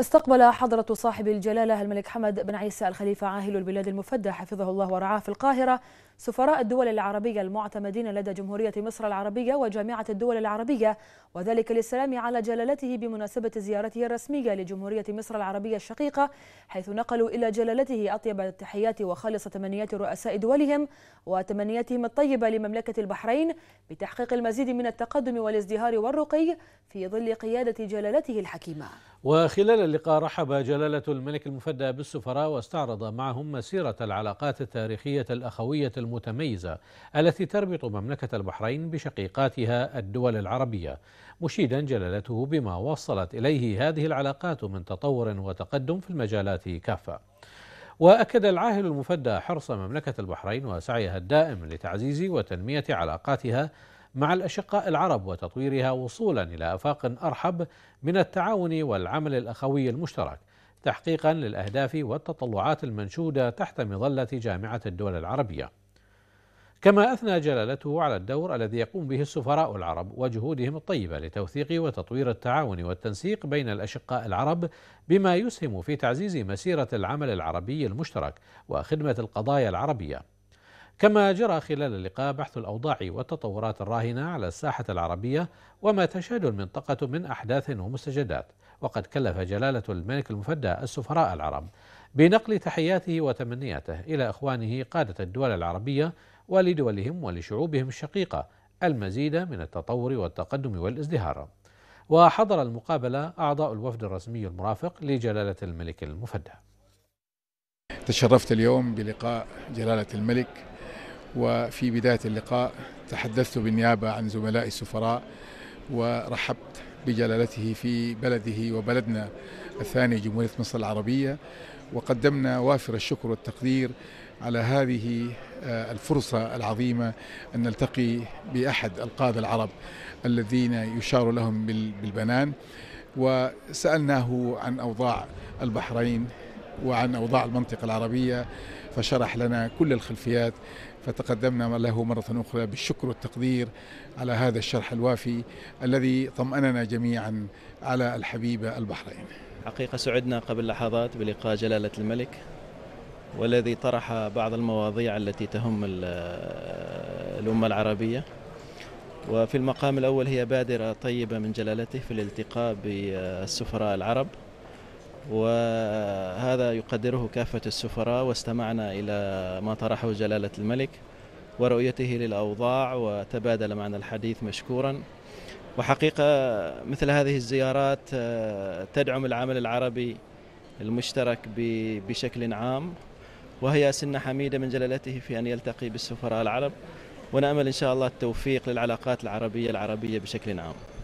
استقبل حضرة صاحب الجلالة الملك حمد بن عيسى الخليفة عاهل البلاد المفدى حفظه الله ورعاه في القاهرة سفراء الدول العربية المعتمدين لدى جمهورية مصر العربية وجامعة الدول العربية وذلك للسلام على جلالته بمناسبة زيارته الرسمية لجمهورية مصر العربية الشقيقة حيث نقلوا إلى جلالته أطيب التحيات وخالص تمنيات رؤساء دولهم وتمنياتهم الطيبة لمملكة البحرين بتحقيق المزيد من التقدم والازدهار والرقي في ظل قيادة جلالته الحكيمة وخلال اللقاء رحب جلالة الملك المفدى بالسفراء واستعرض معهم مسيرة العلاقات التاريخية الأخوية المتميزة التي تربط مملكة البحرين بشقيقاتها الدول العربية مشيدا جلالته بما وصلت إليه هذه العلاقات من تطور وتقدم في المجالات كافة وأكد العاهل المفدى حرص مملكة البحرين وسعيها الدائم لتعزيز وتنمية علاقاتها مع الأشقاء العرب وتطويرها وصولا إلى آفاق أرحب من التعاون والعمل الأخوي المشترك تحقيقا للأهداف والتطلعات المنشودة تحت مظلة جامعة الدول العربية كما أثنى جلالته على الدور الذي يقوم به السفراء العرب وجهودهم الطيبة لتوثيق وتطوير التعاون والتنسيق بين الأشقاء العرب بما يسهم في تعزيز مسيرة العمل العربي المشترك وخدمة القضايا العربية كما جرى خلال اللقاء بحث الأوضاع والتطورات الراهنة على الساحة العربية وما تشهد المنطقة من أحداث ومستجدات وقد كلف جلالة الملك المفدى السفراء العرب بنقل تحياته وتمنياته إلى إخوانه قادة الدول العربية ولدولهم ولشعوبهم الشقيقة المزيد من التطور والتقدم والازدهار وحضر المقابلة أعضاء الوفد الرسمي المرافق لجلالة الملك المفدى تشرفت اليوم بلقاء جلالة الملك وفي بداية اللقاء تحدثت بالنيابة عن زملائي السفراء ورحبت بجلالته في بلده وبلدنا الثاني جمهورية مصر العربية وقدمنا وافر الشكر والتقدير على هذه آه، الفرصة العظيمة أن نلتقي بأحد القادة العرب الذين يشار لهم بالبنان وسألناه عن أوضاع البحرين وعن أوضاع المنطقة العربية فشرح لنا كل الخلفيات فتقدمنا له مرة أخرى بالشكر والتقدير على هذا الشرح الوافي الذي طمأننا جميعا على الحبيبة البحرين حقيقة سعدنا قبل لحظات بلقاء جلالة الملك والذي طرح بعض المواضيع التي تهم الأمة العربية وفي المقام الأول هي بادرة طيبة من جلالته في الالتقاء بالسفراء العرب وهذا يقدره كافة السفراء واستمعنا إلى ما طرحه جلالة الملك ورؤيته للأوضاع وتبادل معنا الحديث مشكورا وحقيقة مثل هذه الزيارات آه، تدعم العمل العربي المشترك بشكل عام وهي سنة حميدة من جلالته في أن يلتقي بالسفراء العرب ونأمل إن شاء الله التوفيق للعلاقات العربية العربية بشكل عام